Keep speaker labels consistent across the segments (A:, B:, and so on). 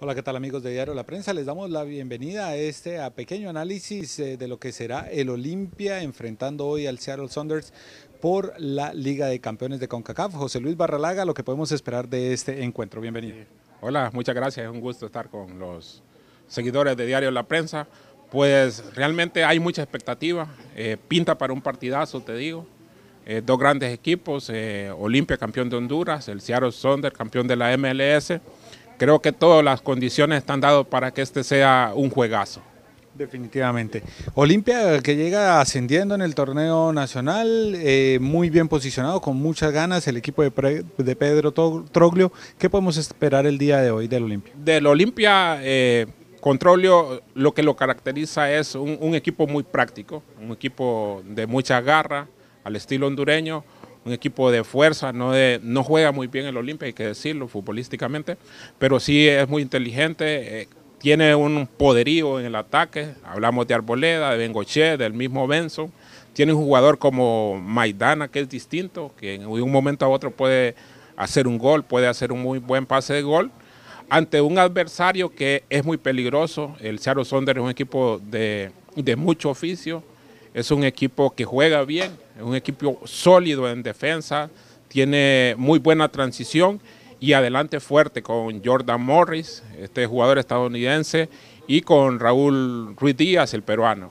A: Hola, ¿qué tal amigos de Diario La Prensa? Les damos la bienvenida a este a pequeño análisis eh, de lo que será el Olimpia enfrentando hoy al Seattle Saunders por la Liga de Campeones de CONCACAF. José Luis Barralaga, lo que podemos esperar de este encuentro. Bienvenido. Hola,
B: muchas gracias. Es un gusto estar con los seguidores de Diario La Prensa. Pues realmente hay mucha expectativa. Eh, pinta para un partidazo, te digo. Eh, dos grandes equipos, Olimpia campeón de Honduras, el Seattle Saunders campeón de la MLS creo que todas las condiciones están dadas para que este sea un juegazo. Definitivamente.
A: Olimpia que llega ascendiendo en el torneo nacional, eh, muy bien posicionado, con muchas ganas, el equipo de, de, Pedro Troglio. ¿Qué podemos esperar el día de hoy del Olimpia?
B: Del Olimpia, eh, con lo que lo caracteriza es un, equipo muy práctico, un equipo de mucha garra, al estilo hondureño, un equipo de fuerza, no, no juega muy bien el Olimpia, hay que decirlo futbolísticamente, pero sí es muy inteligente, eh, tiene un poderío en el ataque, hablamos de Arboleda, de Bengoche, del mismo Benson, tiene un jugador como Maidana que es distinto, que en un momento a otro puede hacer un gol, puede hacer un muy buen pase de gol, ante un adversario que es muy peligroso, el Seattle Sonder es un equipo de, de mucho oficio, es un equipo que juega bien, es un equipo sólido en defensa, tiene muy buena transición y adelante fuerte con Jordan Morris, este jugador estadounidense, y con Raúl Ruiz Díaz, el peruano.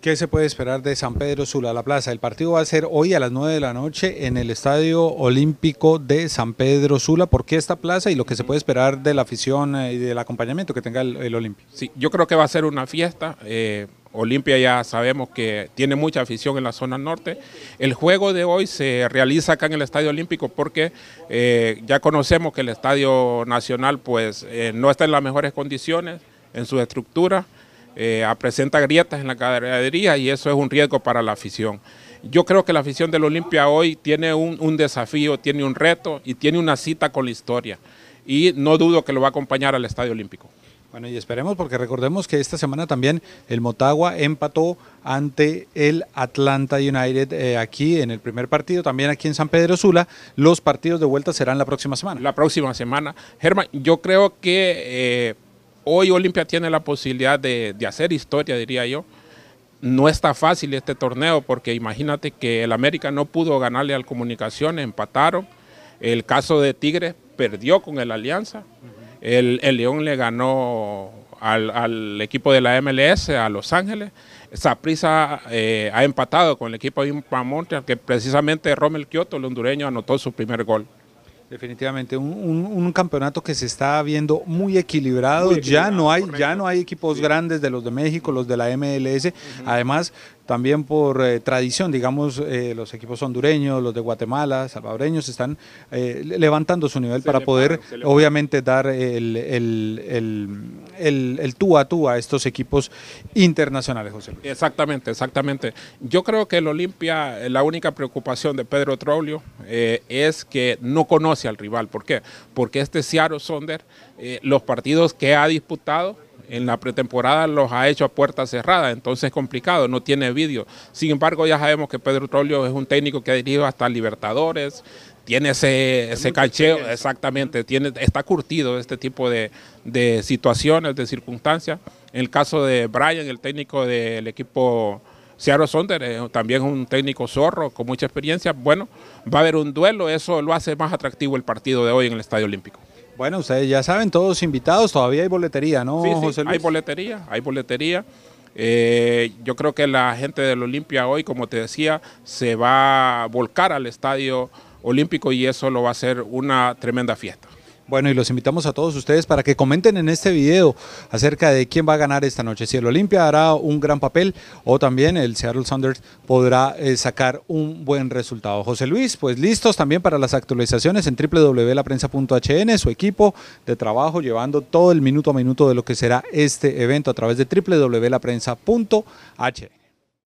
A: ¿Qué se puede esperar de San Pedro Sula, la plaza? El partido va a ser hoy a las 9 de la noche en el Estadio Olímpico de San Pedro Sula. ¿Por qué esta plaza y lo que se puede esperar de
B: la afición eh, y del acompañamiento que tenga el, el Sí, yo creo que va a ser una fiesta. Eh, Olimpia ya sabemos que tiene mucha afición en la zona norte. El juego de hoy se realiza acá en el Estadio Olímpico porque eh, ya conocemos que el Estadio Nacional pues eh, no está en las mejores condiciones en su estructura, eh, presenta grietas en la gradería y eso es un riesgo para la afición. Yo creo que la afición del Olimpia hoy tiene un desafío, tiene un reto y tiene una cita con la historia y no dudo que lo va a acompañar al Estadio Olímpico. Bueno, y esperemos
A: porque recordemos que esta semana también el Motagua empató ante el Atlanta United eh, aquí en el primer partido, también aquí en San Pedro Sula. Los partidos de vuelta serán la próxima semana. La próxima semana. Germán, yo
B: creo que eh, hoy Olimpia tiene la posibilidad de, hacer historia, diría yo. No está fácil este torneo porque imagínate que el América no pudo ganarle al Comunicación, empataron. El caso de Tigre perdió con el Alianza. El, el León le ganó al, al, equipo de la MLS, a Los Ángeles. Saprisa eh, ha empatado con el equipo de Impamonte, que precisamente Rommel Kioto, el hondureño, anotó su primer gol.
A: Definitivamente, un, campeonato que se está viendo muy equilibrado. ya no hay, ya no hay equipos grandes de los de México, los de la MLS. Además, también por eh, tradición, digamos, eh, los equipos hondureños, los de Guatemala, salvadoreños, están eh, levantando su nivel para poder, obviamente, dar el, tú a tú a estos equipos internacionales,
B: José Luis. Exactamente, exactamente. Yo creo que el Olimpia, la única preocupación de Pedro Trolio es que no conoce al rival. ¿Por qué? Porque este Seattle Sonder, eh, los partidos que ha disputado, en la pretemporada los ha hecho a puerta cerrada, entonces es complicado, no tiene vídeo. Sin embargo, ya sabemos que Pedro Trolio es un técnico que ha dirigido hasta Libertadores, tiene ese, ese exactamente, tiene, está curtido este tipo de, de situaciones, de circunstancias. En el caso de Brian, el técnico del equipo Seattle Sonder eh, también es un técnico zorro con mucha experiencia. Bueno, va a haber un duelo, eso lo hace más atractivo el partido de hoy en el Estadio Olímpico.
A: Bueno, ustedes ya saben, todos invitados, todavía hay boletería, ¿no, sí, sí, Hay
B: boletería, hay boletería. Eh, yo creo que la gente del Olimpia hoy, como te decía, se va a volcar al Estadio Olímpico y eso lo va a hacer una tremenda fiesta.
A: Bueno, y los invitamos a todos ustedes para que comenten en este video acerca de quién va a ganar esta noche. Si el Olimpia hará un gran papel o también el Seattle Sounders podrá eh, sacar un buen resultado. José Luis, pues listos también para las actualizaciones en www.laprensa.hn, su equipo de trabajo llevando todo el minuto a minuto de lo que será este evento a través de www.laprensa.hn.